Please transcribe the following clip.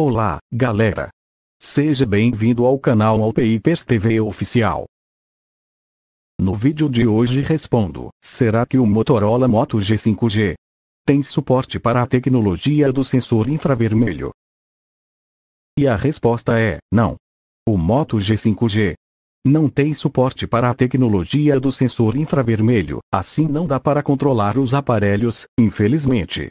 Olá, galera! Seja bem-vindo ao canal Alpeipers TV Oficial. No vídeo de hoje respondo, será que o Motorola Moto G5G tem suporte para a tecnologia do sensor infravermelho? E a resposta é, não. O Moto G5G não tem suporte para a tecnologia do sensor infravermelho, assim não dá para controlar os aparelhos, infelizmente.